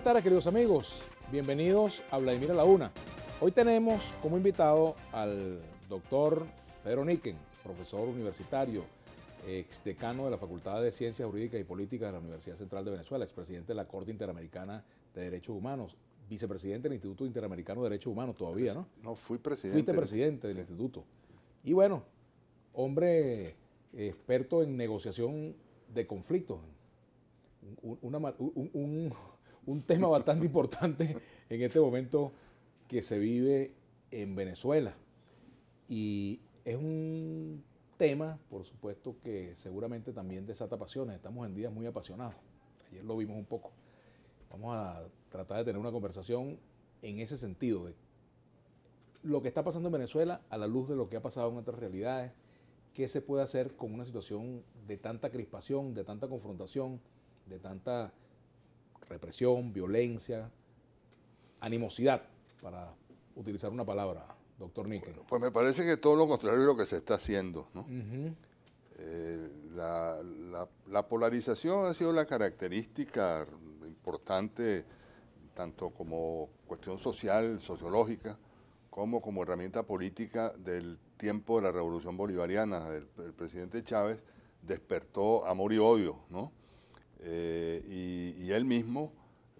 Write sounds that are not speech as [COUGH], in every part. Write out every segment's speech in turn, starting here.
buenas tardes, queridos amigos. Bienvenidos a Vladimir a la Una. Hoy tenemos como invitado al doctor Pedro Niquen, profesor universitario, exdecano de la Facultad de Ciencias Jurídicas y Políticas de la Universidad Central de Venezuela, expresidente de la Corte Interamericana de Derechos Humanos, vicepresidente del Instituto Interamericano de Derechos Humanos todavía, ¿no? No, fui presidente. Fuiste presidente del instituto. Y bueno, hombre eh, experto en negociación de conflictos, un, un tema bastante [LAUGHS] importante en este momento que se vive en Venezuela. Y es un tema, por supuesto, que seguramente también desata pasiones. Estamos en días muy apasionados. Ayer lo vimos un poco. Vamos a tratar de tener una conversación en ese sentido, de lo que está pasando en Venezuela a la luz de lo que ha pasado en otras realidades, qué se puede hacer con una situación de tanta crispación, de tanta confrontación, de tanta represión, violencia, animosidad, para utilizar una palabra, doctor Níquel. pues me parece que todo lo contrario es lo que se está haciendo. ¿no? Eh, la, polarización ha sido la característica importante, tanto como cuestión social, sociológica, como como herramienta política del tiempo de la Revolución Bolivariana. el presidente Chávez despertó amor y odio, ¿no? Eh, y, él mismo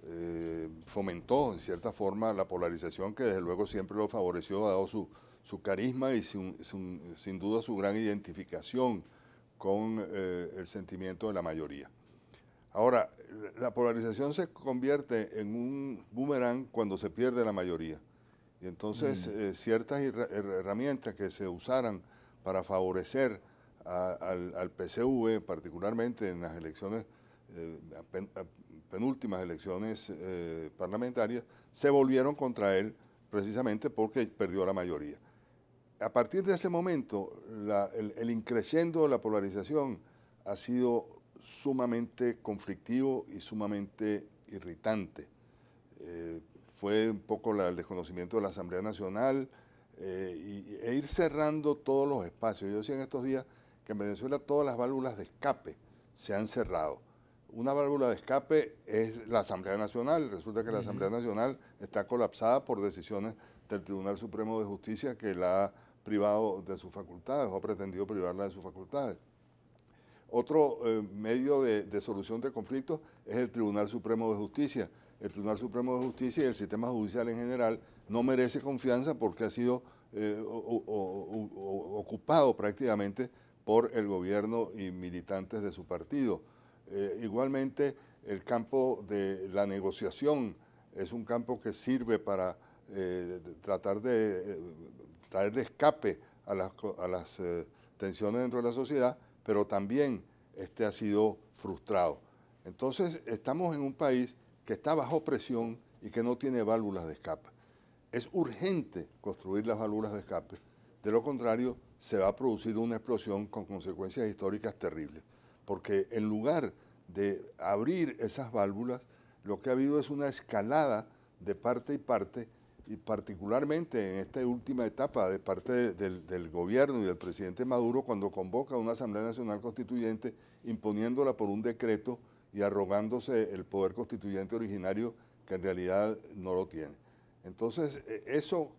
eh, fomentó en cierta forma la polarización que desde luego siempre lo favoreció, dado su, su carisma y sin duda su gran identificación con eh, el sentimiento de la mayoría. Ahora, la polarización se convierte en un boomerang cuando se pierde la mayoría. Y entonces mm. ciertas herramientas que se usaran para favorecer al, al, PCV, particularmente en las elecciones eh, penúltimas elecciones eh, parlamentarias, se volvieron contra él precisamente porque perdió la mayoría. A partir de ese momento, el, increciendo de la polarización ha sido sumamente conflictivo y sumamente irritante. Eh, fue un poco el desconocimiento de la Asamblea Nacional e ir cerrando todos los espacios. Yo decía en estos días que en Venezuela todas las válvulas de escape se han cerrado una válvula de escape es la Asamblea Nacional. Resulta que la Asamblea Nacional está colapsada por decisiones del Tribunal Supremo de Justicia que la ha privado de sus facultades o ha pretendido privarla de sus facultades. Otro eh, medio de, solución de conflictos es el Tribunal Supremo de Justicia. El Tribunal Supremo de Justicia y el sistema judicial en general no merece confianza porque ha sido eh, ocupado prácticamente por el gobierno y militantes de su partido. Eh, igualmente, el campo de la negociación es un campo que sirve para eh, tratar de traer eh, traerle escape a las, a las tensiones dentro de la sociedad, pero también este ha sido frustrado. Entonces, estamos en un país que está bajo presión y que no tiene válvulas de escape. Es urgente construir las válvulas de escape, de lo contrario, se va a producir una explosión con consecuencias históricas terribles porque en lugar de abrir esas válvulas, lo que ha habido es una escalada de parte y parte, y particularmente en esta última etapa de parte del gobierno y del presidente Maduro cuando convoca una Asamblea Nacional Constituyente imponiéndola por un decreto y arrogándose el poder constituyente originario que en realidad no lo tiene. Entonces, e, eso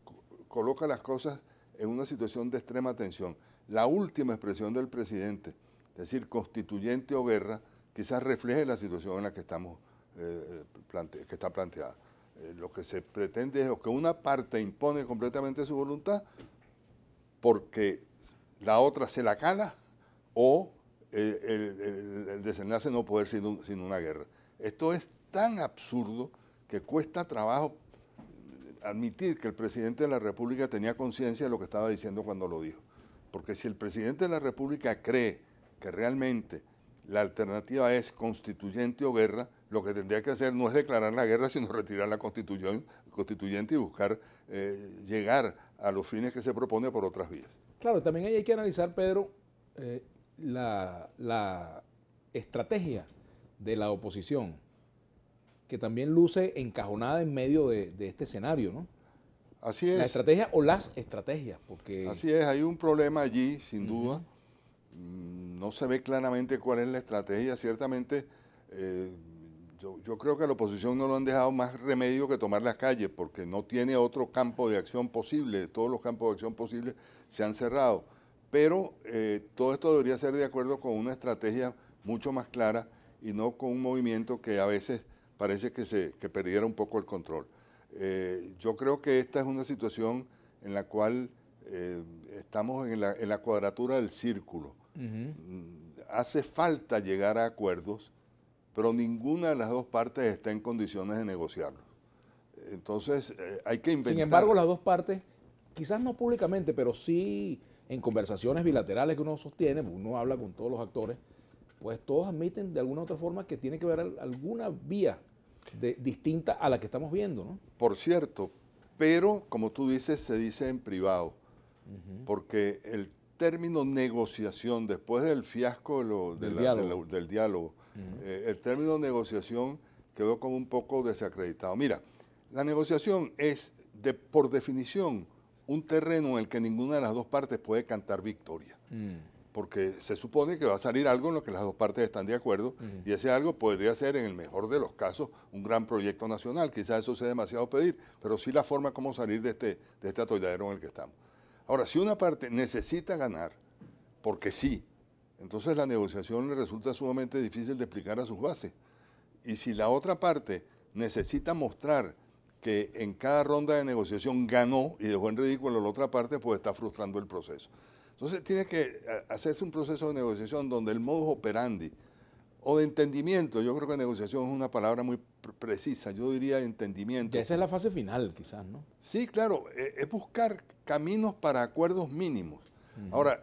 coloca las cosas en una situación de extrema tensión. La última expresión del presidente, es decir, constituyente o guerra, quizás refleje la situación en la que, estamos, eh, eh, que está planteada. Eh, lo que se pretende es que una parte impone completamente su voluntad porque la otra se la cala o el, desenlace no puede ser sin una guerra. Esto es tan absurdo que cuesta trabajo admitir que el presidente de la República tenía conciencia de lo que estaba diciendo cuando lo dijo. Porque si el presidente de la República cree que realmente la alternativa es constituyente o guerra, lo que tendría que hacer no es declarar la guerra, sino retirar la constituyente y buscar eh, llegar a los fines que se propone por otras vías. Claro, también hay que analizar, Pedro, eh, la, estrategia de la oposición, que también luce encajonada en medio de, este escenario, ¿no? Así es. La estrategia o las estrategias, porque... Así es, hay un problema allí, sin duda, no se ve claramente cuál es la estrategia. Ciertamente, eh, yo, creo que a la oposición no lo han dejado más remedio que tomar las calles, porque no tiene otro campo de acción posible. Todos los campos de acción posibles se han cerrado. Pero eh, todo esto debería ser de acuerdo con una estrategia mucho más clara y no con un movimiento que a veces parece que, se, perdiera un poco el control. Eh, yo creo que esta es una situación en la cual estamos en la, en la cuadratura del círculo. Hace falta llegar a acuerdos, pero ninguna de las dos partes está en condiciones de negociarlo Entonces, eh, hay que inventar. Sin embargo, las dos partes, quizás no públicamente, pero sí en conversaciones bilaterales que uno sostiene, pues uno habla con todos los actores, pues todos admiten de alguna u otra forma que tiene que haber alguna vía distinta a la que estamos viendo, ¿no? Por cierto, pero como tú dices, se dice en privado, porque el término negociación, después del fiasco del, diálogo. Eh, el término negociación quedó como un poco desacreditado. Mira, la negociación es, de, por definición, un terreno en el que ninguna de las dos partes puede cantar victoria. Mm. Porque se supone que va a salir algo en lo que las dos partes están de acuerdo, y ese algo podría ser, en el mejor de los casos, un gran proyecto nacional. Quizás eso sea demasiado pedir, pero sí la forma como salir de este, de este atolladero en el que estamos. Ahora, si una parte necesita ganar, porque sí, entonces la negociación le resulta sumamente difícil de explicar a sus bases. Y si la otra parte necesita mostrar que en cada ronda de negociación ganó y dejó en ridículo a la otra parte, pues está frustrando el proceso. Entonces tiene que eh, hacerse un proceso de negociación donde el modus operandi o de entendimiento. Yo creo que negociación es una palabra muy precisa. Yo diría entendimiento. esa es la fase final, quizás, ¿no? Sí, claro. E-, es buscar caminos para acuerdos mínimos. Ahora,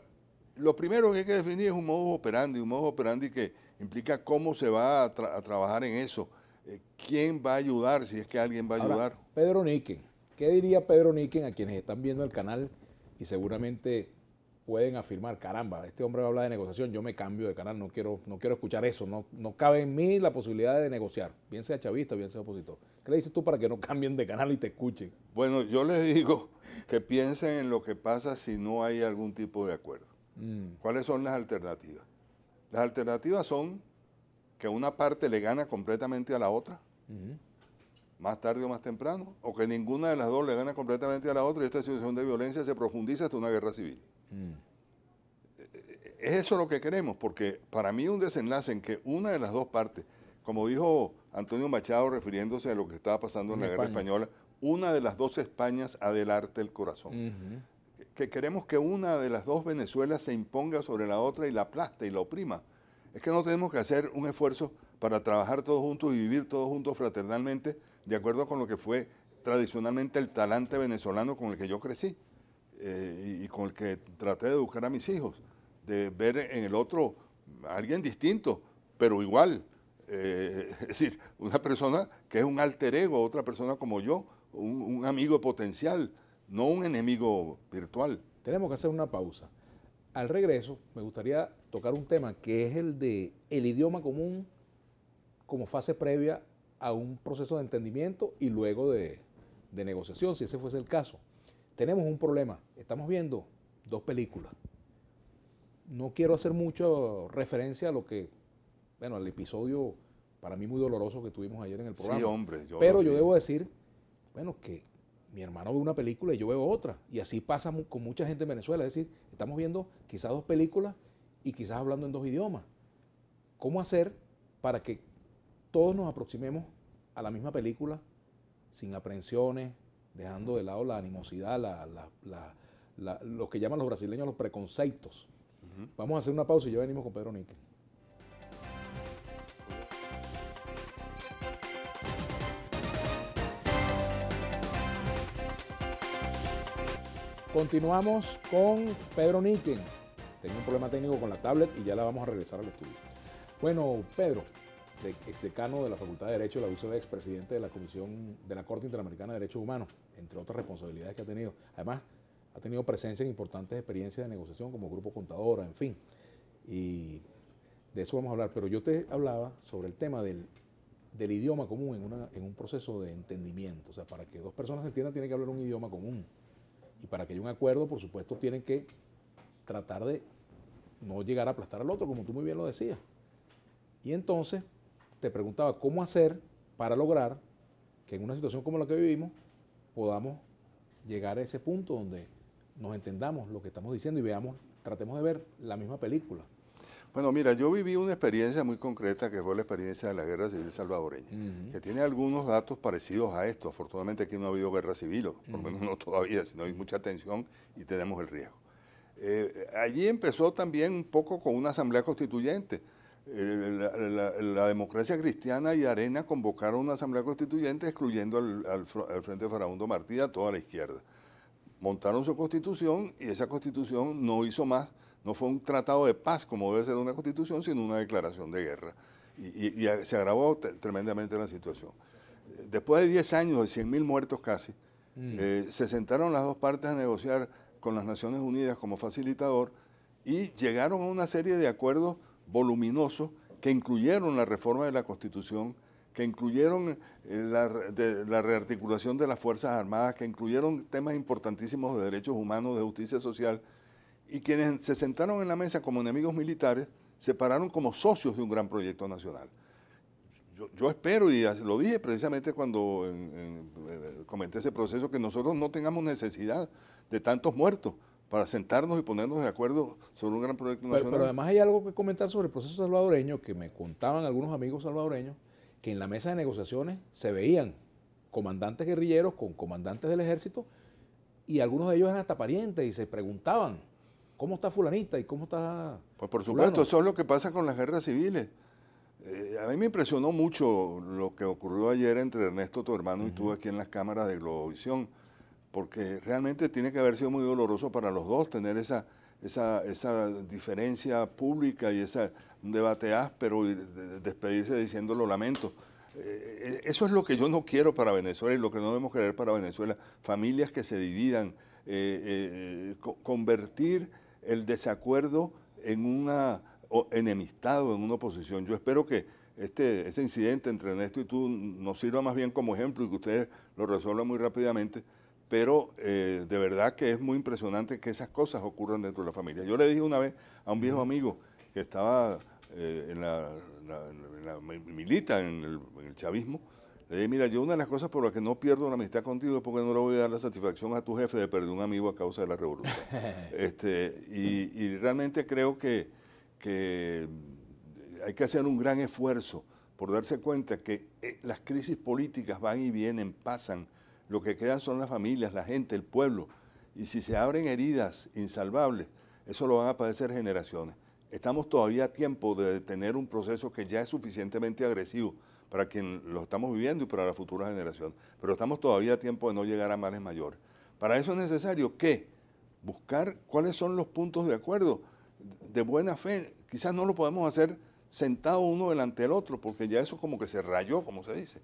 lo primero que hay que definir es un modo operandi, un modo operandi que implica cómo se va a, trabajar en eso, eh, quién va a ayudar, si es que alguien va a ayudar. Pedro Niquen, ¿qué diría Pedro Niquen a quienes están viendo el canal y seguramente pueden afirmar, caramba, este hombre habla de negociación, yo me cambio de canal, no quiero, no quiero escuchar eso, no, no cabe en mí la posibilidad de negociar, bien sea chavista, bien sea opositor. ¿Qué le dices tú para que no [LAUGHS] cambien de canal y te escuchen? Bueno, yo les digo que piensen en lo que pasa si no hay algún tipo de acuerdo. Mm. ¿Cuáles son las alternativas? Las alternativas son que una parte le gana completamente a la otra, más tarde o más temprano, o que ninguna de las dos le gana completamente a la otra y esta situación de violencia se profundiza hasta una guerra civil. Mm. Es eso lo que queremos, porque para mí un desenlace en que una de las dos partes, como dijo Antonio Machado refiriéndose a lo que estaba pasando en, la guerra española, una de las dos Españas adelarte el corazón. Que queremos que una de las dos Venezuelas se imponga sobre la otra y la aplaste y la oprima. Es que no tenemos que hacer un esfuerzo para trabajar todos juntos y vivir todos juntos fraternalmente, de acuerdo con lo que fue tradicionalmente el talante venezolano con el que yo crecí. Eh, y con el que traté de educar a mis hijos, de ver en el otro alguien distinto, pero igual. Eh, [LAUGHS] es decir, una persona que es un alter ego, otra persona como yo, un, amigo potencial, no un enemigo virtual. Tenemos que hacer una pausa. Al regreso, me gustaría tocar un tema que es el de el idioma común como fase previa a un proceso de entendimiento y luego de negociación, si ese fuese el caso tenemos un problema. Estamos viendo dos películas. No quiero hacer mucha referencia a lo que, bueno, al episodio para mí muy doloroso que tuvimos ayer en el programa. Sí, hombre. Yo pero yo debo decir, bueno, que mi hermano ve una película y yo veo otra. Y así pasa con mucha gente en Venezuela. Es decir, estamos viendo quizás dos películas y quizás hablando en dos idiomas. ¿Cómo hacer para que todos nos aproximemos a la misma película sin aprensiones, dejando de lado la animosidad, lo que llaman los brasileños los preconceitos. Vamos a hacer una pausa y ya venimos con Pedro Níquel. Continuamos con Pedro Niken. Tengo un problema técnico con la tablet y ya la vamos a regresar al estudio. Bueno, Pedro, exdecano de la Facultad de Derecho de la UCB, expresidente de la Comisión de la Corte Interamericana de Derechos Humanos, entre otras responsabilidades que ha tenido. Además, ha tenido presencia en importantes experiencias de negociación como grupo contadora, en fin. Y de eso vamos a hablar. Pero yo te hablaba sobre el tema del, idioma común en, un proceso de entendimiento. O sea, para que dos personas se entiendan, tienen que hablar un idioma común. Y para que haya un acuerdo, por supuesto, tienen que tratar de no llegar a aplastar al otro, como tú muy bien lo decías. Y entonces, te preguntaba cómo hacer para lograr que en una situación como la que vivimos podamos llegar a ese punto donde nos entendamos lo que estamos diciendo y veamos, tratemos de ver la misma película. Bueno, mira, yo viví una experiencia muy concreta que fue la experiencia de la Guerra Civil Salvadoreña, que tiene algunos datos parecidos a esto. Afortunadamente aquí no ha habido guerra civil, por lo menos no todavía, sino hay mucha tensión y tenemos el riesgo. Eh, allí empezó también un poco con una asamblea constituyente, eh, la, democracia cristiana y Arena convocaron una asamblea constituyente excluyendo al, Frente Farabundo Martí a toda la izquierda. Montaron su constitución y esa constitución no hizo más, no fue un tratado de paz como debe ser una constitución, sino una declaración de guerra. Y, se agravó tremendamente la situación. Después de 10 años, de 100.000 muertos casi, mm. eh, se sentaron las dos partes a negociar con las Naciones Unidas como facilitador y llegaron a una serie de acuerdos voluminosos que incluyeron la reforma de la Constitución, que incluyeron eh, la, rearticulación de las Fuerzas Armadas, que incluyeron temas importantísimos de derechos humanos, de justicia social, y quienes se sentaron en la mesa como enemigos militares, se pararon como socios de un gran proyecto nacional. Yo, espero, y lo dije precisamente cuando eh, comenté ese proceso, que nosotros no tengamos necesidad de tantos muertos, para sentarnos y ponernos de acuerdo sobre un gran proyecto nacional. Pero, además hay algo que comentar sobre el proceso salvadoreño que me contaban algunos amigos salvadoreños que en la mesa de negociaciones se veían comandantes guerrilleros con comandantes del ejército y algunos de ellos eran hasta parientes y se preguntaban cómo está fulanita y cómo está... Pues por supuesto, eso es lo que pasa con las guerras civiles. Eh, a mí me impresionó mucho lo que ocurrió ayer entre Ernesto, tu hermano, y tú aquí en las cámaras de Globovisión porque realmente tiene que haber sido muy doloroso para los dos tener esa, esa, esa diferencia pública y esa, debate áspero y despedirse diciendo lo lamento. Eh, eh, eso es lo que yo no quiero para Venezuela y lo que no debemos querer para Venezuela. Familias que se dividan, eh, convertir el desacuerdo en una enemistad o en una oposición. Yo espero que este, este incidente entre Ernesto y tú nos sirva más bien como ejemplo y que ustedes lo resuelvan muy rápidamente pero eh, de verdad que es muy impresionante que esas cosas ocurran dentro de la familia. Yo le dije una vez a un viejo amigo que estaba eh, en, la, milita, en el, chavismo, le dije, mira, yo una de las cosas por las que no pierdo la amistad contigo es porque no le voy a dar la satisfacción a tu jefe de perder un amigo a causa de la revolución. [LAUGHS] este, y, realmente creo que hay que hacer un gran esfuerzo por darse cuenta que eh, las crisis políticas van y vienen, pasan, lo que quedan son las familias, la gente, el pueblo. Y si se abren heridas insalvables, eso lo van a padecer generaciones. Estamos todavía a tiempo de detener un proceso que ya es suficientemente agresivo para quien lo estamos viviendo y para la futura generación, pero estamos todavía a tiempo de no llegar a males mayores. Para eso es necesario que buscar cuáles son los puntos de acuerdo de buena fe. Quizás no lo podemos hacer sentado uno delante del otro, porque ya eso como que se rayó, como se dice.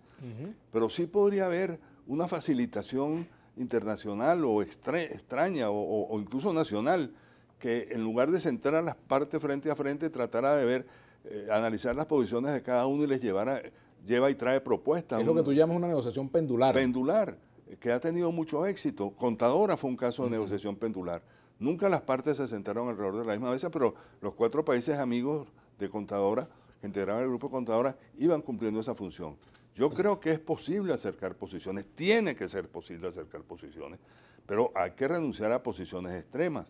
Pero sí podría haber una facilitación internacional o extraña o, incluso nacional, que en lugar de sentar a las partes frente a frente, tratara de ver, eh, analizar las posiciones de cada uno y les llevara, lleva y trae propuestas. Es lo que tú llamas una negociación pendular. Pendular, eh, que ha tenido mucho éxito. Contadora fue un caso de negociación pendular. Nunca las partes se sentaron alrededor de la misma mesa, pero los cuatro países amigos de Contadora, que integraban el grupo Contadora, iban cumpliendo esa función. Yo creo que es posible acercar posiciones, tiene que ser posible acercar posiciones, pero hay que renunciar a posiciones extremas.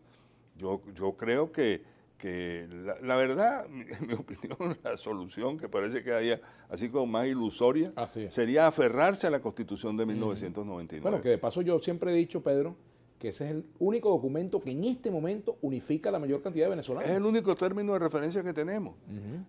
Yo, yo creo que, que la, verdad, en [LAUGHS] mi opinión, [LAUGHS] la solución que parece que haya, así como más ilusoria, sería aferrarse a la Constitución de 1999. Bueno, que de paso yo siempre he dicho, Pedro, que ese es el único documento que en este momento unifica la mayor cantidad de venezolanos. Es el único término de referencia que tenemos.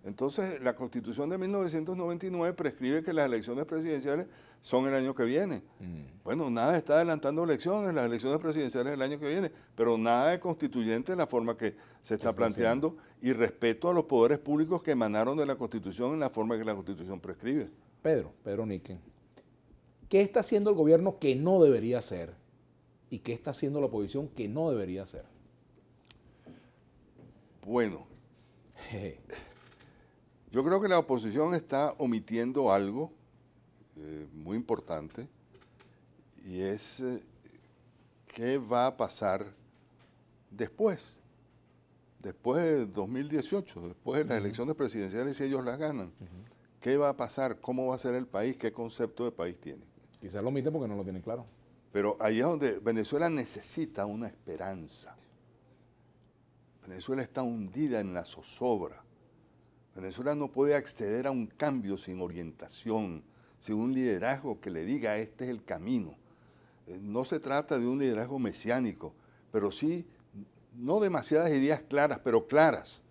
Entonces, la Constitución de 1999 prescribe que las elecciones presidenciales son el año que viene. Mm. Bueno, nada está adelantando elecciones, las elecciones presidenciales el año que viene, pero nada de constituyente en la forma que se está planteando y respeto a los poderes públicos que emanaron de la Constitución en la forma que la Constitución prescribe. Pedro, Pedro Niquen, ¿qué está haciendo el gobierno que no debería hacer? y qué está haciendo la oposición que no debería hacer? Bueno, yo creo que la oposición está omitiendo algo eh, muy importante y es eh, qué va a pasar después, después de 2018, después de las elecciones presidenciales, si ellos las ganan. ¿Qué va a pasar? ¿Cómo va a ser el país? ¿Qué concepto de país tiene? Quizás lo omiten porque no lo tienen claro. Pero es donde Venezuela necesita una esperanza. Venezuela está hundida en la zozobra. Venezuela no puede acceder a un cambio sin orientación, sin un liderazgo que le diga este es el camino. Eh, no se trata de un liderazgo mesiánico, pero sí no demasiadas ideas claras, pero claras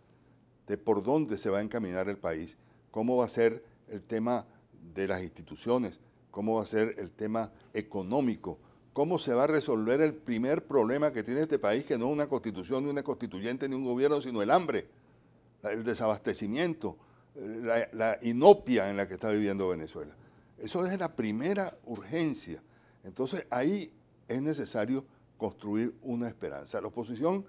de por dónde se va a encaminar el país, cómo va a ser el tema de las instituciones, cómo va a ser el tema económico, ¿Cómo se va a resolver el primer problema que tiene este país, que no es una constitución, ni una constituyente, ni un gobierno, sino el hambre, el desabastecimiento, eh, la, inopia en la que está viviendo Venezuela? Eso es la primera urgencia. Entonces ahí es necesario construir una esperanza. La oposición,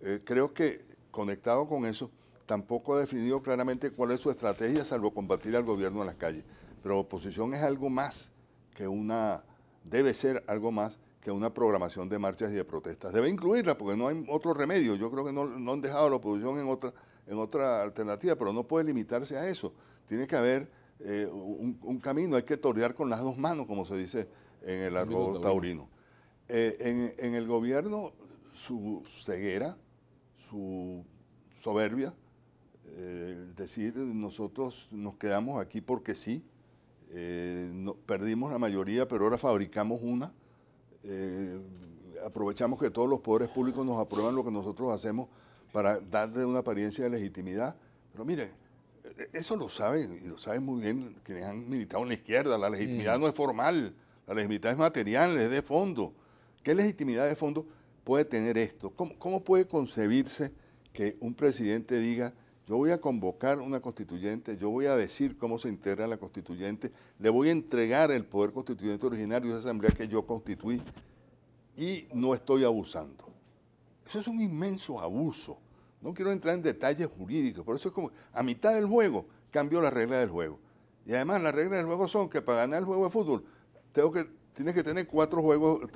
eh, creo que conectado con eso, tampoco ha definido claramente cuál es su estrategia, salvo combatir al gobierno en las calles. Pero la oposición es algo más que una debe ser algo más que una programación de marchas y de protestas. Debe incluirla porque no hay otro remedio. Yo creo que no, han dejado la oposición en otra, en otra alternativa, pero no puede limitarse a eso. Tiene que haber eh, un, camino, hay que torear con las dos manos, como se dice en el arroz taurino. Eh, en, el gobierno, su ceguera, su soberbia, eh, decir nosotros nos quedamos aquí porque sí, eh, perdimos la mayoría, pero ahora fabricamos una. Eh, aprovechamos que todos los poderes públicos nos aprueban lo que nosotros hacemos para darle una apariencia de legitimidad. Pero mire, e-, eso lo saben, y lo saben muy bien quienes han militado en la izquierda. La legitimidad mm. no es formal, la legitimidad es material, es de fondo. ¿Qué legitimidad de fondo puede tener esto? ¿Cómo, cómo puede concebirse que un presidente diga yo voy a convocar una constituyente, yo voy a decir cómo se integra la constituyente, le voy a entregar el poder constituyente originario a esa asamblea que yo constituí y no estoy abusando. Eso es un inmenso abuso. No quiero entrar en detalles jurídicos, pero eso es como a mitad del juego cambió la regla del juego. Y además las reglas del juego son que para ganar el juego de fútbol tengo que, tienes que tener cuatro, juegos,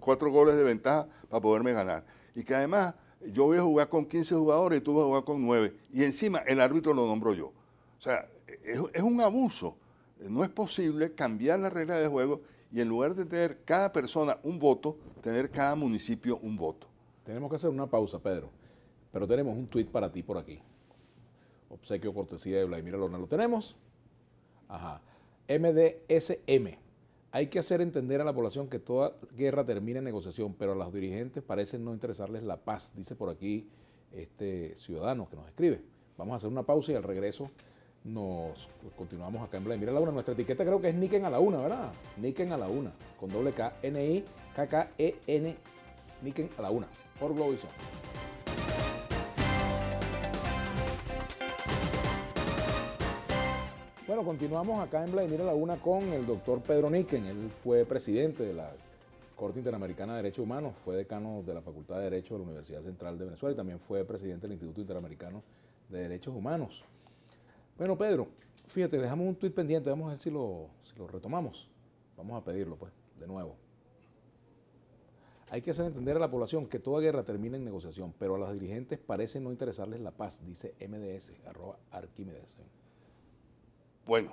cuatro goles de ventaja para poderme ganar. Y que además yo voy a jugar con 15 jugadores y tú vas a jugar con 9. Y encima el árbitro lo nombro yo. O sea, es, un abuso. No es posible cambiar la regla de juego y en lugar de tener cada persona un voto, tener cada municipio un voto. Tenemos que hacer una pausa, Pedro. Pero tenemos un tuit para ti por aquí. Obsequio cortesía de Vladimir Lorna ¿Lo tenemos? Ajá. MDSM hay que hacer entender a la población que toda guerra termina en negociación, pero a los dirigentes parece no interesarles la paz, dice por aquí este ciudadano que nos escribe. Vamos a hacer una pausa y al regreso nos continuamos acá en Blay. Mira la una, nuestra etiqueta creo que es Niken a la una, ¿verdad? Niken a la una, con doble K, N-I, K-K-E-N, Niken a la una, por Globison. Bueno, continuamos acá en Vladimir Laguna con el doctor Pedro Niquen. Él fue presidente de la Corte Interamericana de Derechos Humanos, fue decano de la Facultad de Derecho de la Universidad Central de Venezuela y también fue presidente del Instituto Interamericano de Derechos Humanos. Bueno, Pedro, fíjate, dejamos un tuit pendiente, vamos a ver si lo, retomamos. Vamos a pedirlo, pues, de nuevo. Hay que hacer entender a la población que toda guerra termina en negociación, pero a las dirigentes parece no interesarles la paz, dice MDS, arroba Arquímedes bueno,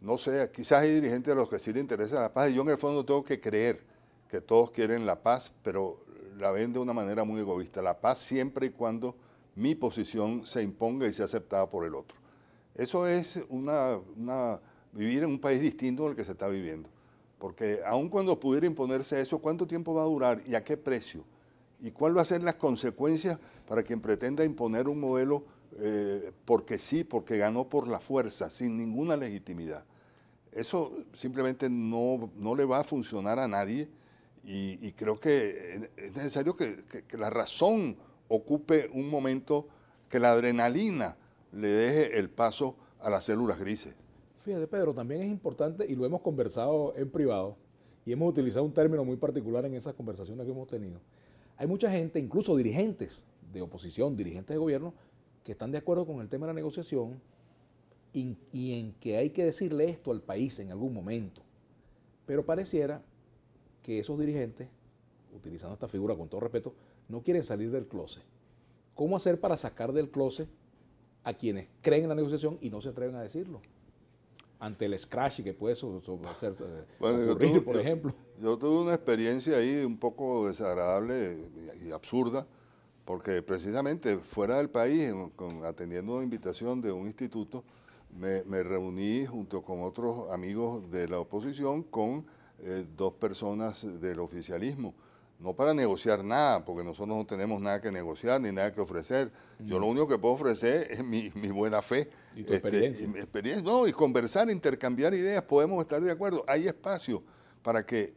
no sé, quizás hay dirigentes a los que sí le interesa la paz, y yo en el fondo tengo que creer que todos quieren la paz, pero la ven de una manera muy egoísta. La paz siempre y cuando mi posición se imponga y sea aceptada por el otro. Eso es una, vivir en un país distinto al que se está viviendo. Porque aun cuando pudiera imponerse eso, ¿cuánto tiempo va a durar y a qué precio? ¿Y cuáles van a ser las consecuencias para quien pretenda imponer un modelo eh, porque sí, porque ganó por la fuerza, sin ninguna legitimidad. Eso simplemente no, le va a funcionar a nadie y, creo que es necesario que, que la razón ocupe un momento, que la adrenalina le deje el paso a las células grises. Fíjate, Pedro, también es importante, y lo hemos conversado en privado, y hemos utilizado un término muy particular en esas conversaciones que hemos tenido. Hay mucha gente, incluso dirigentes de oposición, dirigentes de gobierno, que están de acuerdo con el tema de la negociación y, en que hay que decirle esto al país en algún momento. Pero pareciera que esos dirigentes, utilizando esta figura con todo respeto, no quieren salir del closet. ¿Cómo hacer para sacar del closet a quienes creen en la negociación y no se atreven a decirlo? Ante el scratch que puede so hacer, eh, por ejemplo. yo tuve una experiencia ahí un poco desagradable y absurda porque precisamente fuera del país, con, atendiendo una invitación de un instituto, me, reuní junto con otros amigos de la oposición con eh, dos personas del oficialismo. No para negociar nada, porque nosotros no tenemos nada que negociar ni nada que ofrecer. Yo lo único que puedo ofrecer es mi, buena fe. Y tu este, experiencia. Y experiencia. y conversar, intercambiar ideas, podemos estar de acuerdo. Hay espacio para que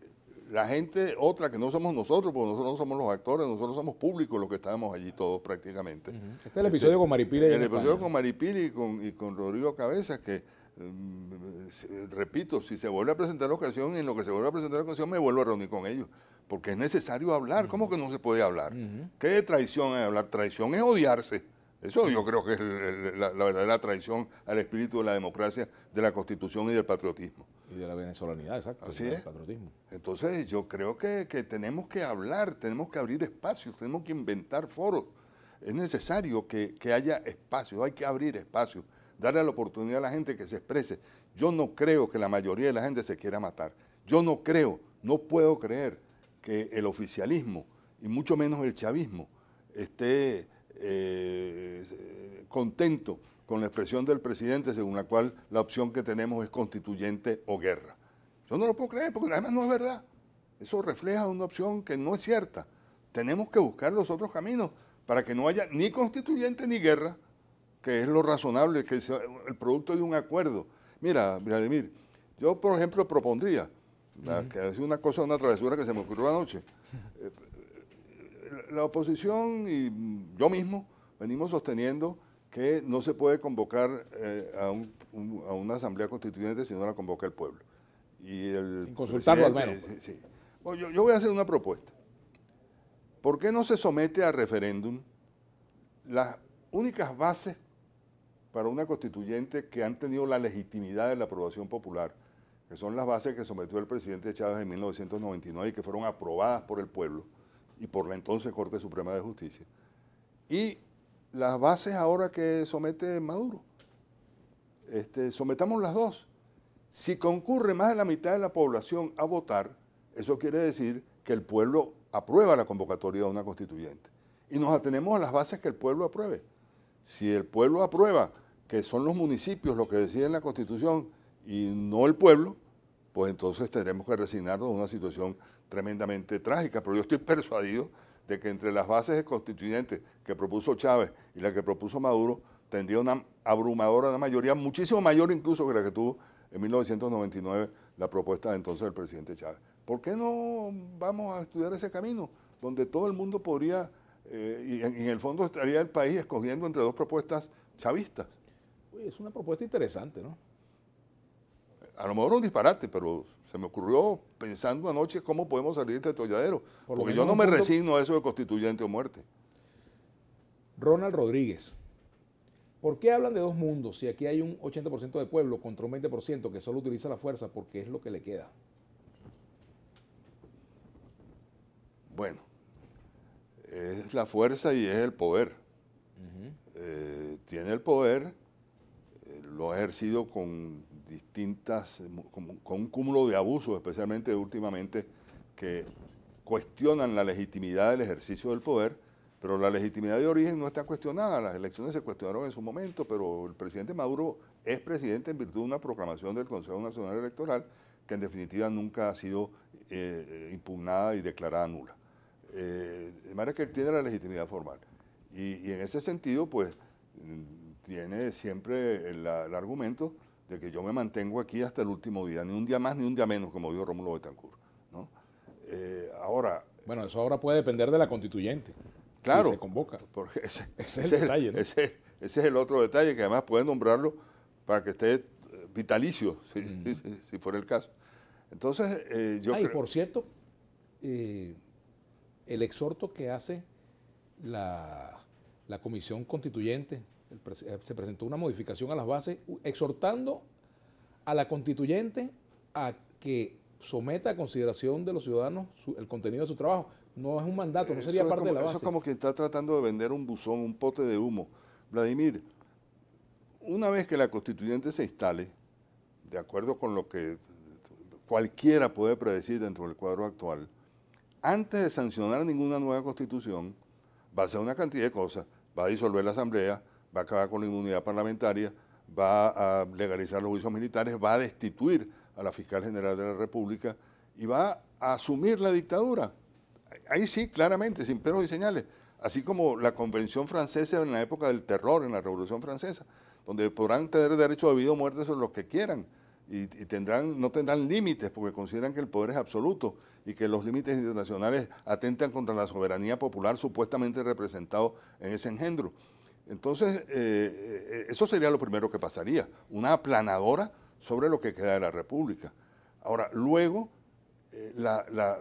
la gente otra que no somos nosotros, porque nosotros no somos los actores, nosotros somos públicos los que estábamos allí todos prácticamente. Este es el episodio este, con Maripili. con Maripili y con, y Rodrigo Cabezas, que mm, repito, si se vuelve a presentar la ocasión, en lo que se vuelve a presentar la ocasión me vuelvo a reunir con ellos, porque es necesario hablar. ¿Cómo que no se puede hablar? ¿Qué traición es hablar? Traición es odiarse. Eso yo creo que es la verdadera traición al espíritu de la democracia, de la constitución y del patriotismo y de la venezolanidad, exacto. Así patriotismo. Entonces yo creo que, tenemos que hablar, tenemos que abrir espacios, tenemos que inventar foros. Es necesario que, haya espacios, hay que abrir espacios, darle la oportunidad a la gente que se exprese. Yo no creo que la mayoría de la gente se quiera matar. Yo no creo, no puedo creer que el oficialismo y mucho menos el chavismo esté eh, contento con la expresión del presidente según la cual la opción que tenemos es constituyente o guerra. Yo no lo puedo creer porque además no es verdad. Eso refleja una opción que no es cierta. Tenemos que buscar los otros caminos para que no haya ni constituyente ni guerra, que es lo razonable, que es el producto de un acuerdo. Mira, Vladimir, yo por ejemplo propondría, que es una cosa, una travesura que se me ocurrió anoche, eh, la oposición y yo mismo venimos sosteniendo que no se puede convocar eh, a, una asamblea constituyente si no la convoca el pueblo. Y Sin consultarlo al menos. Pues. yo, voy a hacer una propuesta. ¿Por qué no se somete a referéndum las únicas bases para una constituyente que han tenido la legitimidad de la aprobación popular, que son las bases que sometió el presidente Chávez en 1999 y que fueron aprobadas por el pueblo y por la entonces Corte Suprema de Justicia? Y las bases ahora que somete Maduro. Este, sometamos las dos. Si concurre más de la mitad de la población a votar, eso quiere decir que el pueblo aprueba la convocatoria de una constituyente. Y nos atenemos a las bases que el pueblo apruebe. Si el pueblo aprueba que son los municipios los que deciden la constitución y no el pueblo, pues entonces tendremos que resignarnos a una situación tremendamente trágica. Pero yo estoy persuadido de que entre las bases constituyentes que propuso Chávez y la que propuso Maduro, tendría una abrumadora mayoría, muchísimo mayor incluso que la que tuvo en 1999 la propuesta de entonces del presidente Chávez. ¿Por qué no vamos a estudiar ese camino donde todo el mundo podría, eh, y en, en, el fondo estaría el país escogiendo entre dos propuestas chavistas? Uy, es una propuesta interesante, ¿no? A lo mejor un disparate, pero me ocurrió pensando anoche cómo podemos salir de este tolladero. porque yo no me resigno a eso de constituyente o muerte. Ronald Rodríguez. ¿Por qué hablan de dos mundos si aquí hay un 80% de pueblo contra un 20% que solo utiliza la fuerza porque es lo que le queda? Bueno, es la fuerza y es el poder. Eh, tiene el poder, eh, lo ha ejercido con distintas, eh, con, un cúmulo de abusos, especialmente últimamente, que cuestionan la legitimidad del ejercicio del poder, pero la legitimidad de origen no está cuestionada. Las elecciones se cuestionaron en su momento, pero el presidente Maduro es presidente en virtud de una proclamación del Consejo Nacional Electoral que en definitiva nunca ha sido eh, impugnada y declarada nula. Eh, de manera que él tiene la legitimidad formal. Y, en ese sentido, pues, mm, tiene siempre el argumento de que yo me mantengo aquí hasta el último día, ni un día más ni un día menos, como dijo Rómulo Betancourt. ¿no? Eh, ahora. Bueno, eso ahora puede depender de la constituyente. Claro. se convoca. Porque [LAUGHS] ese, es el detalle. Ese, es el otro detalle, que además puede nombrarlo para que esté eh, vitalicio, [LAUGHS] mm. si, fuera el caso. Entonces, eh, yo. Ah, y por cierto, el exhorto que hace la, la Comisión Constituyente eh, se presentó una modificación a las bases exhortando a la constituyente a que someta a consideración de los ciudadanos el contenido de su trabajo. No es un mandato, no sería parte de la base. Eso es como que está tratando de vender un buzón, un pote de humo. Vladimir, una vez que la constituyente se instale, de acuerdo con lo que cualquiera puede predecir dentro del cuadro actual, antes de sancionar ninguna nueva constitución, va a hacer una cantidad de cosas, va a disolver la asamblea, va a acabar con la inmunidad parlamentaria, va a legalizar los juicios militares, va a destituir a la fiscal general de la República y va a asumir la dictadura. Ahí sí, claramente, sin peros y señales. Así como la Convención Francesa en la época del terror, en la Revolución Francesa, donde podrán tener derecho a vida o muerte sobre los que quieran y, tendrán, no tendrán límites porque consideran que el poder es absoluto y que los límites internacionales atentan contra la soberanía popular supuestamente representado en ese engendro. Entonces, eh, eh, eso sería lo primero que pasaría, una aplanadora sobre lo que queda de la República. Ahora, luego, eh,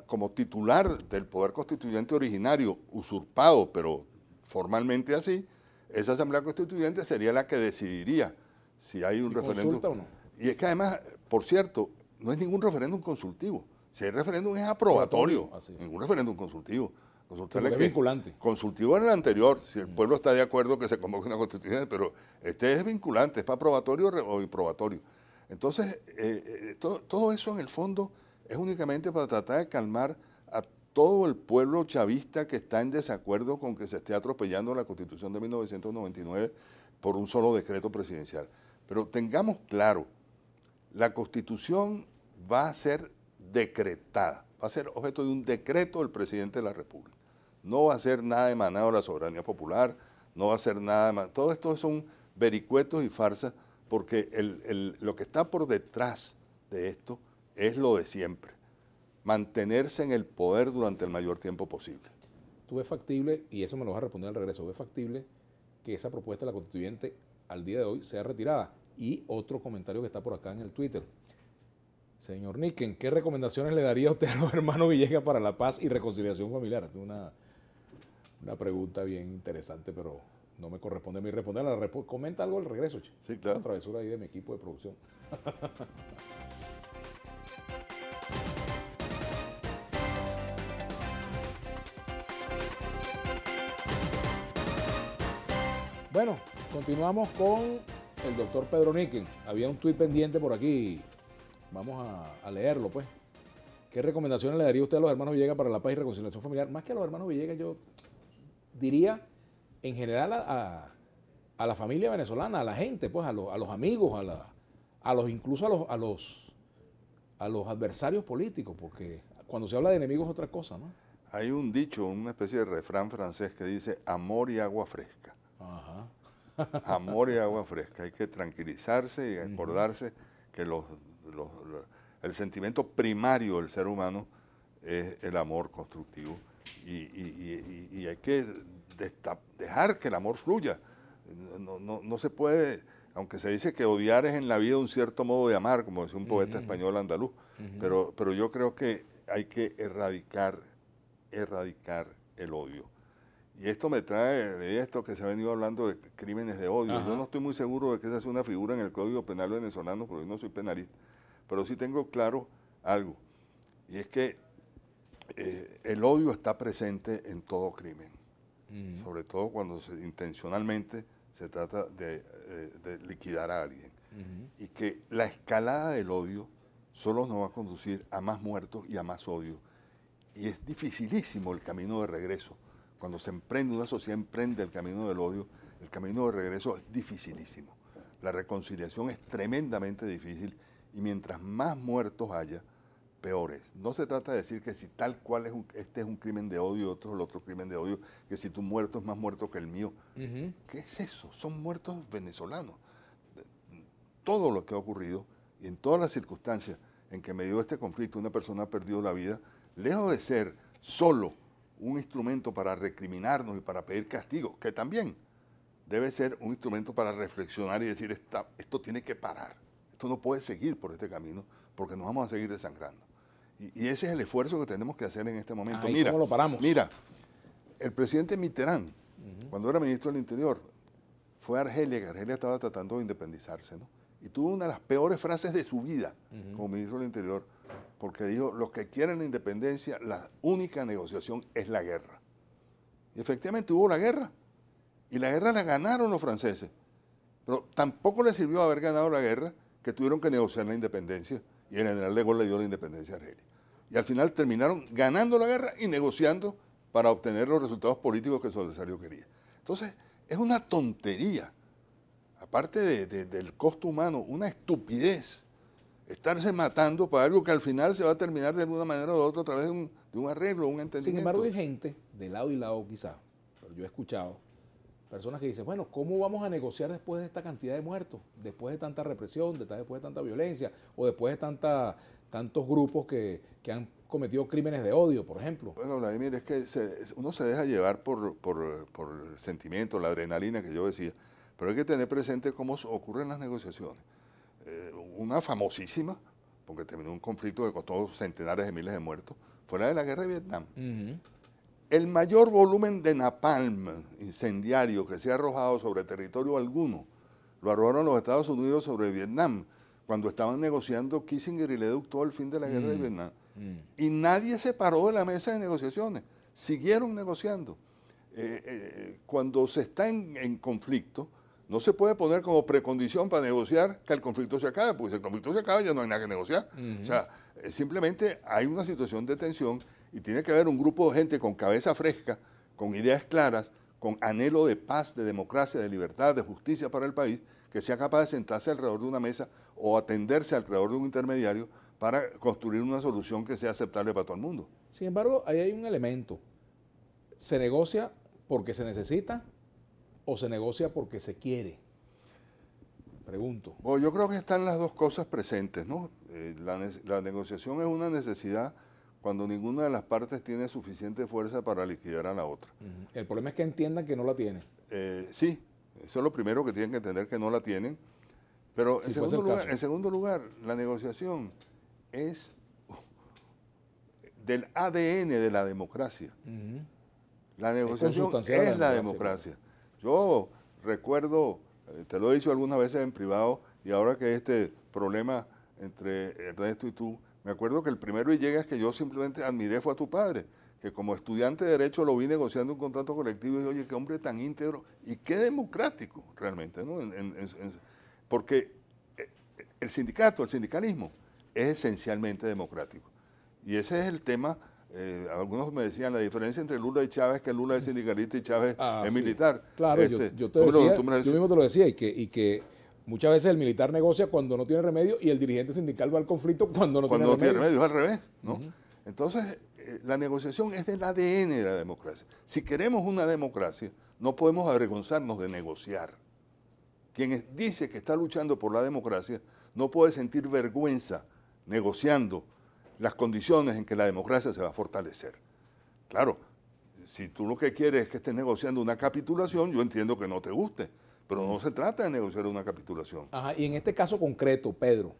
como titular del poder constituyente originario, usurpado, pero formalmente así, esa Asamblea Constituyente sería la que decidiría si hay un referéndum. no. Y es que además, por cierto, no es ningún referéndum consultivo. Si hay referéndum es aprobatorio, ningún referéndum consultivo vinculante. Consultivo en el anterior, si el mm. pueblo está de acuerdo que se convoque una constitución, pero este es vinculante, es para probatorio o improbatorio. Entonces, eh, eh, todo eso en el fondo es únicamente para tratar de calmar a todo el pueblo chavista que está en desacuerdo con que se esté atropellando la constitución de 1999 por un solo decreto presidencial. Pero tengamos claro, la constitución va a ser decretada va a ser objeto de un decreto del presidente de la República. No va a ser nada emanado de la soberanía popular, no va a ser nada más. Todo esto son vericuetos y farsas porque lo que está por detrás de esto es lo de siempre, mantenerse en el poder durante el mayor tiempo posible. ¿Tú ves factible, y eso me lo vas a responder al regreso, ves factible que esa propuesta de la constituyente al día de hoy sea retirada? Y otro comentario que está por acá en el Twitter. Señor Niken, ¿qué recomendaciones le daría usted a los [LAUGHS] hermanos Villegas para la paz y reconciliación familiar? Es una, una pregunta bien interesante, pero no me corresponde a mí responderla. Comenta algo al regreso, che. Sí, claro. travesura ahí de mi equipo de producción. [LAUGHS] bueno, continuamos con el doctor Pedro Niken. Había un tuit pendiente por aquí, Vamos a, leerlo, pues. ¿Qué recomendaciones le daría usted a los hermanos Villegas para la paz y reconciliación familiar? Más que a los hermanos Villegas, yo diría en general a, la familia venezolana, a la gente, pues, a, los amigos, a, a los incluso a los, a los a los adversarios políticos, porque cuando se habla de enemigos es otra cosa, ¿no? Hay un dicho, una especie de refrán francés que dice amor y agua fresca. Ajá. amor y agua fresca. Hay que tranquilizarse y acordarse que los el sentimiento primario del ser humano es el amor constructivo y, hay que dejar que el amor fluya. No, se puede, aunque se dice que odiar es en la vida un cierto modo de amar, como decía un poeta español andaluz, pero, pero yo creo que hay que erradicar, erradicar el odio. Y esto me trae de esto que se ha venido hablando de crímenes de odio. Yo no estoy muy seguro de que esa sea una figura en el Código Penal venezolano, porque yo no soy penalista pero sí tengo claro algo, y es que eh, el odio está presente en todo crimen, mm. sobre todo cuando intencionalmente se trata de, eh, liquidar a alguien. Y que la escalada del odio solo nos va a conducir a más muertos y a más odio. Y es dificilísimo el camino de regreso. Cuando se emprende, una sociedad emprende el camino del odio, el camino de regreso es dificilísimo. La reconciliación es tremendamente difícil y mientras más muertos haya, peores. No se trata de decir que si tal cual es este es un crimen de odio, otro el otro crimen de odio, que si tu muerto es más muerto que el mío. ¿Qué es eso? Son muertos venezolanos. Todo lo que ha ocurrido y en todas las circunstancias en que me dio este conflicto una persona ha perdido la vida, lejos de ser solo un instrumento para recriminarnos y para pedir castigo, que también debe ser un instrumento para reflexionar y decir, esto tiene que parar Tú no puedes seguir por este camino porque nos vamos a seguir desangrando. Y, ese es el esfuerzo que tenemos que hacer en este momento. mira, lo paramos? mira, el presidente Mitterrand, cuando era ministro del Interior, fue a Argelia, que Argelia estaba tratando de independizarse, ¿no? Y tuvo una de las peores frases de su vida como ministro del Interior, porque dijo, los que quieren la independencia, la única negociación es la guerra. Y efectivamente hubo la guerra, y la guerra la ganaron los franceses, pero tampoco les sirvió haber ganado la guerra que tuvieron que negociar la independencia y el general de le dio la independencia a Argelia. Y al final terminaron ganando la guerra y negociando para obtener los resultados políticos que su adversario quería. Entonces, es una tontería, aparte del costo humano, una estupidez estarse matando para algo que al final se va a terminar de alguna manera o de otra a través de un, de un arreglo, un entendimiento. Sin embargo, hay gente, de lado y lado quizá, pero yo he escuchado personas que dicen, bueno, ¿cómo vamos a negociar después de esta cantidad de muertos? Después de tanta represión, después de tanta violencia, o después de tanta, tantos grupos que, han cometido crímenes de odio, por ejemplo. Bueno, Vladimir, es que uno se deja llevar por, por, el sentimiento, la adrenalina que yo decía, pero hay que tener presente cómo ocurren las negociaciones. Eh, una famosísima, porque terminó un conflicto que costó centenares de miles de muertos, fuera de la guerra de Vietnam. El mayor volumen de napalm incendiario que se ha arrojado sobre territorio alguno lo arrojaron los Estados Unidos sobre Vietnam, cuando estaban negociando Kissinger y Leduc todo el fin de la guerra de mm, Vietnam. Mm. Y nadie se paró de la mesa de negociaciones, siguieron negociando. Eh, eh, cuando se está en, conflicto, no se puede poner como precondición para negociar que el conflicto se acabe, porque si el conflicto se acaba ya no hay nada que negociar. Mm. O sea, eh, simplemente hay una situación de tensión y tiene que haber un grupo de gente con cabeza fresca, con ideas claras, con anhelo de paz, de democracia, de libertad, de justicia para el país, que sea capaz de sentarse alrededor de una mesa o atenderse alrededor de un intermediario para construir una solución que sea aceptable para todo el mundo. Sin embargo, ahí hay un elemento. ¿Se negocia porque se necesita o se negocia porque se quiere? Pregunto. yo creo que están las dos cosas presentes, ¿no? Eh, la negociación es una necesidad cuando ninguna de las partes tiene suficiente fuerza para liquidar a la otra. El problema es que entiendan que no la tienen. Eh, sí, eso es lo primero que tienen que entender que no la tienen. Pero en, segundo lugar, la negociación es del ADN de la democracia. La negociación es, la, democracia. Yo recuerdo, eh, te lo he dicho algunas veces en privado, y ahora que este problema entre Ernesto y tú me acuerdo que el primero y llegas que yo simplemente admiré fue a tu padre, que como estudiante de Derecho lo vi negociando un contrato colectivo y dije, oye, qué hombre tan íntegro y qué democrático realmente, ¿no? porque eh, eh, el sindicato, el sindicalismo, es esencialmente democrático. Y ese es el tema. Eh, algunos me decían la diferencia entre Lula y Chávez que Lula es sindicalista y Chávez ah, es militar. Claro, yo, este, te decía, yo mismo te lo decía que, y que Muchas veces el militar negocia cuando no tiene remedio y el dirigente sindical va al conflicto cuando no tiene remedio. Cuando no tiene remedio, es al revés, ¿no? Entonces, eh, la negociación es del ADN de la democracia. Si queremos una democracia, no podemos avergonzarnos de negociar. Quien dice que está luchando por la democracia no puede sentir vergüenza negociando las condiciones en que la democracia se va a fortalecer. Claro, si tú lo que quieres es que estés negociando una capitulación, yo entiendo que no te guste pero no se trata de negociar una capitulación. Ajá, y en este caso concreto, Pedro,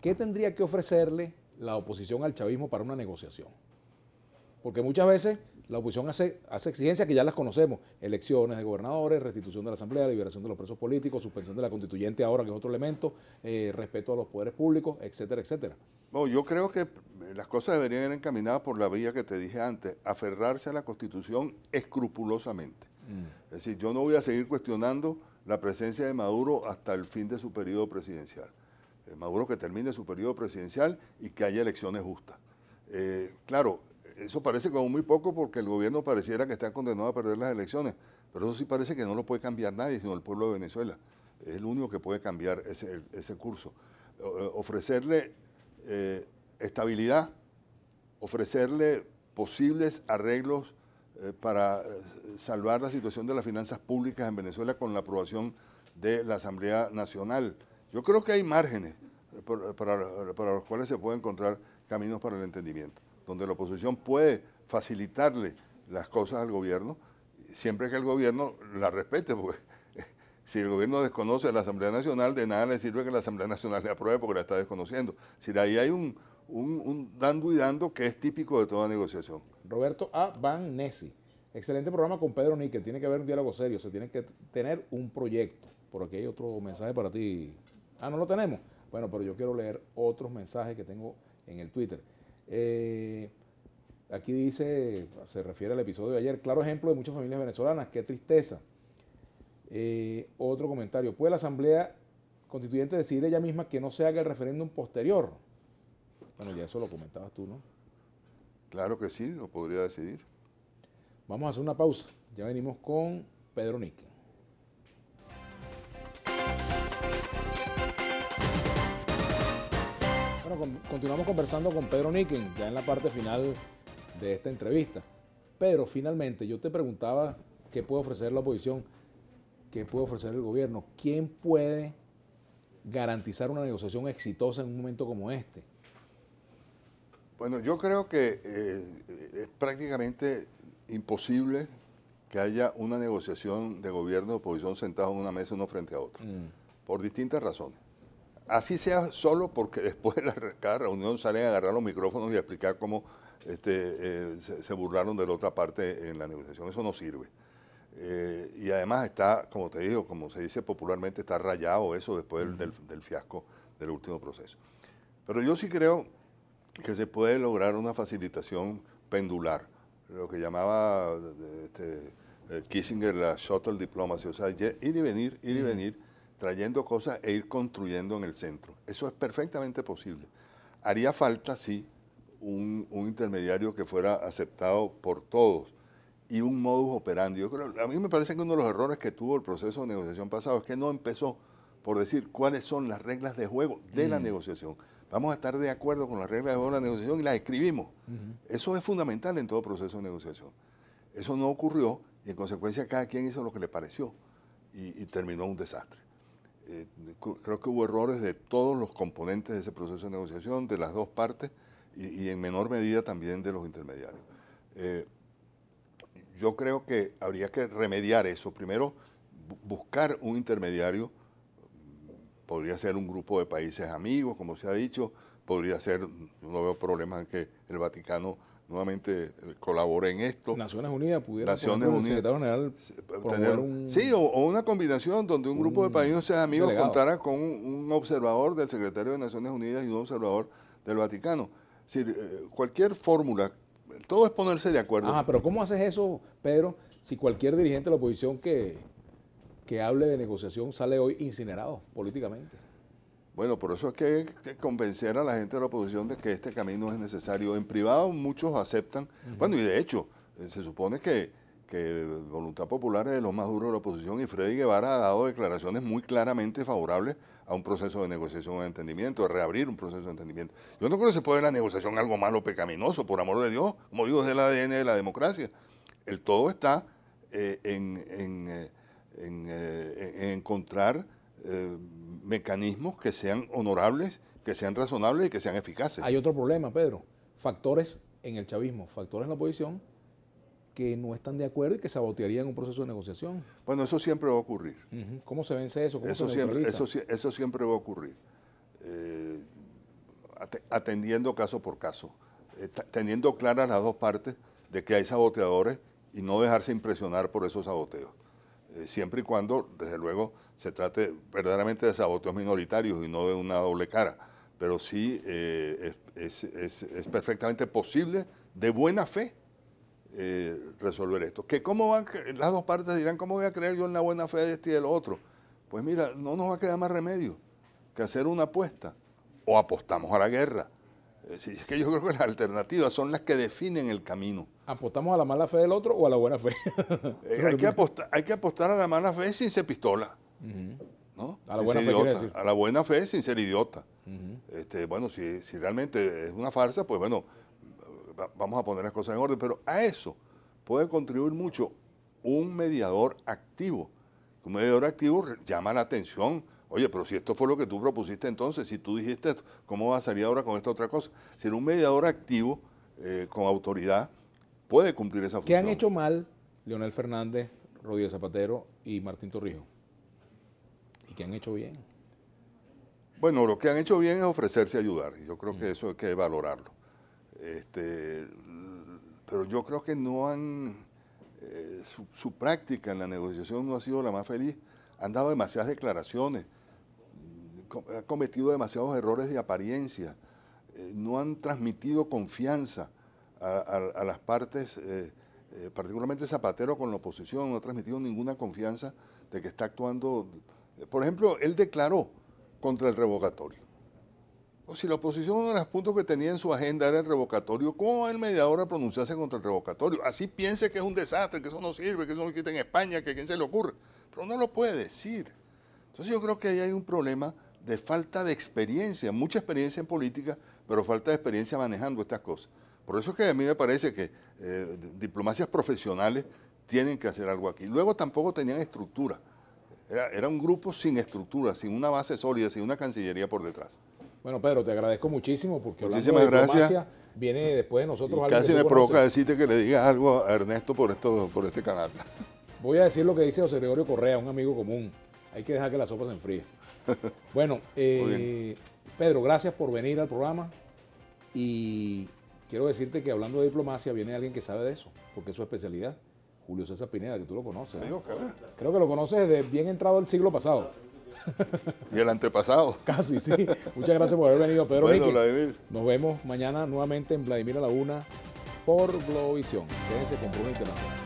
¿qué tendría que ofrecerle la oposición al chavismo para una negociación? Porque muchas veces la oposición hace, hace exigencias que ya las conocemos, elecciones de gobernadores, restitución de la Asamblea, liberación de los presos políticos, suspensión de la constituyente ahora, que es otro elemento, eh, respeto a los poderes públicos, etcétera, etcétera. No, yo creo que eh, las cosas deberían ir encaminadas por la vía que te dije antes, aferrarse a la Constitución escrupulosamente. Mm. Es decir, yo no voy a seguir cuestionando la presencia de Maduro hasta el fin de su periodo presidencial. Eh, Maduro que termine su periodo presidencial y que haya elecciones justas. Eh, claro, eso parece como muy poco porque el gobierno pareciera que está condenado a perder las elecciones, pero eso sí parece que no lo puede cambiar nadie, sino el pueblo de Venezuela. Es el único que puede cambiar ese, curso. Eh, ofrecerle estabilidad, ofrecerle posibles arreglos eh, para eh, salvar la situación de las finanzas públicas en Venezuela con la aprobación de la Asamblea Nacional. Yo creo que hay márgenes eh, para, los cuales se pueden encontrar caminos para el entendimiento, donde la oposición puede facilitarle las cosas al gobierno, siempre que el gobierno la respete, porque [LAUGHS] si el gobierno desconoce a la Asamblea Nacional, de nada le sirve que la Asamblea Nacional le apruebe porque la está desconociendo. Si de ahí hay un, un, dando y dando que es típico de toda negociación. Roberto A. Van Nessi. Excelente programa con Pedro Níquel. Tiene que haber un diálogo serio. Se tiene que tener un proyecto. Por aquí hay otro mensaje para ti. Ah, no lo tenemos. Bueno, pero yo quiero leer otros mensajes que tengo en el Twitter. Eh, aquí dice, se refiere al episodio de ayer, claro ejemplo de muchas familias venezolanas, qué tristeza. Eh, otro comentario, ¿puede la Asamblea Constituyente decidir ella misma que no se haga el referéndum posterior? Bueno, ya eso lo comentabas tú, ¿no? Claro que sí, lo podría decidir. Vamos a hacer una pausa. Ya venimos con Pedro Niquen. Bueno, continuamos conversando con Pedro Nicken, ya en la parte final de esta entrevista. Pedro, finalmente, yo te preguntaba qué puede ofrecer la oposición, qué puede ofrecer el gobierno, quién puede garantizar una negociación exitosa en un momento como este. Bueno, yo creo que eh, es prácticamente imposible que haya una negociación de gobierno oposición sentados en una mesa uno frente a otro, mm. por distintas razones. Así sea solo porque [LAUGHS] después de la, cada reunión salen a agarrar los micrófonos y a explicar cómo este, eh, se, burlaron de la otra parte en la negociación. Eso no sirve. Eh, y además está, como te digo, como se dice popularmente, está rayado eso después del, del fiasco del último proceso. Pero yo sí creo que se puede lograr una facilitación pendular, lo que llamaba eh, este, eh, Kissinger la shuttle diplomacy, o sea, ir y venir, ir y venir, trayendo cosas e ir construyendo en el centro. Eso es perfectamente posible. Haría falta, sí, un, intermediario que fuera aceptado por todos y un modus operandi. a mí me parece que uno de los errores que tuvo el proceso de negociación pasado es que no empezó por decir cuáles son las reglas de juego de la mm. negociación vamos a estar de acuerdo con las reglas de la negociación y las escribimos. Eso es fundamental en todo proceso de negociación. Eso no ocurrió y en consecuencia cada quien hizo lo que le pareció y, terminó un desastre. Eh, creo que hubo errores de todos los componentes de ese proceso de negociación, de las dos partes y, en menor medida también de los intermediarios. Eh, yo creo que habría que remediar eso. Primero, buscar un intermediario podría ser un grupo de países amigos, como se ha dicho, podría ser, no veo problemas en que el Vaticano nuevamente eh, colabore en esto. Naciones Unidas pudiera Naciones Unidas, secretario general eh, tener, un, sí, o, una combinación donde un, grupo de países amigos contara con un, observador del secretario de Naciones Unidas y un observador del Vaticano. Es eh, cualquier fórmula, todo es ponerse de acuerdo. Ah, pero ¿cómo haces eso, Pedro, si cualquier dirigente de la oposición que, que hable de negociación sale hoy incinerado políticamente. Bueno, por eso es que hay que convencer a la gente de la oposición de que este camino es necesario. En privado muchos aceptan. Bueno, y de hecho, eh, se supone que, Voluntad Popular es de los más duros de la oposición y Freddy Guevara ha dado declaraciones muy claramente favorables a un proceso de negociación de entendimiento, a reabrir un proceso de entendimiento. Yo no creo que se pueda la negociación algo malo pecaminoso, por amor de Dios, como digo, es el ADN de la democracia. El todo está eh, en, eh, eh, en, encontrar eh, mecanismos que sean honorables, que sean razonables y que sean eficaces. Hay otro problema, Pedro. Factores en el chavismo, factores en la oposición que no están de acuerdo y que sabotearían un proceso de negociación. Bueno, eso siempre va a ocurrir. ¿Cómo se vence eso? eso, siempre, siempre va a ocurrir. Eh, atendiendo caso por caso, teniendo claras las dos partes de que hay saboteadores y no dejarse impresionar por esos saboteos. Eh, siempre y cuando, desde luego, se trate verdaderamente de saboteos minoritarios y no de una doble cara. Pero sí eh, es, perfectamente posible, de buena fe, eh, resolver esto. Que cómo van, las dos partes dirán, ¿cómo voy a creer yo en la buena fe de este y del otro? Pues mira, no nos va a quedar más remedio que hacer una apuesta. O apostamos a la guerra [LAUGHS] Es, que yo creo que las alternativas son las que definen el camino. ¿Apostamos a la mala fe del otro o a la buena fe? [LAUGHS] Eh, hay, que apostar, a la mala fe sin ser pistola. A la buena fe. A la buena fe sin ser idiota. este, bueno, si, si, realmente es una farsa, pues bueno, vamos a poner las cosas en orden. Pero a eso puede contribuir mucho un mediador activo. Un mediador activo llama la atención Oye, pero si esto fue lo que tú propusiste entonces, si tú dijiste esto, ¿cómo va a salir ahora con esta otra cosa? Si un mediador activo, eh, con autoridad, puede cumplir esa función. ¿Qué han hecho mal Leonel Fernández, Rodríguez Zapatero y Martín Torrijo? ¿Y qué han hecho bien? Bueno, lo que han hecho bien es ofrecerse a ayudar. Yo creo que mm. eso hay que valorarlo. Este, pero yo creo que no han, eh, su, práctica en la negociación no ha sido la más feliz. Han dado demasiadas declaraciones ha cometido demasiados errores de apariencia, eh, no han transmitido confianza a, las partes, eh, eh, particularmente Zapatero con la oposición, no ha transmitido ninguna confianza de que está actuando. Por ejemplo, él declaró contra el revocatorio. O si la oposición, uno de los puntos que tenía en su agenda era el revocatorio, ¿cómo el mediador a pronunciarse contra el revocatorio? Así piense que es un desastre, que eso no sirve, que eso no quita en España, que a quién se le ocurre. Pero no lo puede decir. Entonces yo creo que ahí hay un problema de falta de experiencia, mucha experiencia en política, pero falta de experiencia manejando estas cosas. Por eso es que a mí me parece que eh, diplomacias profesionales tienen que hacer algo aquí. Luego tampoco tenían estructura. Era, un grupo sin estructura, sin una base sólida, sin una cancillería por detrás. Bueno, Pedro, te agradezco muchísimo porque Muchísimas de gracias. viene después de nosotros. casi me provoca decirte que le digas algo a Ernesto por, esto, por este canal. Voy a decir lo que dice José Gregorio Correa, un amigo común. Hay que dejar que la sopa se enfríe. Bueno, eh, Pedro, gracias por venir al programa y quiero decirte que hablando de diplomacia viene alguien que sabe de eso, porque es su especialidad, Julio César Pineda, que tú lo conoces. ¿eh? Creo que lo conoces desde bien entrado el siglo pasado. Y el antepasado. [LAUGHS] Casi, sí. Muchas gracias por haber venido, Pedro. Nos vemos mañana nuevamente en Vladimir a la una por Globovisión. Quédense con Bruno Internacional.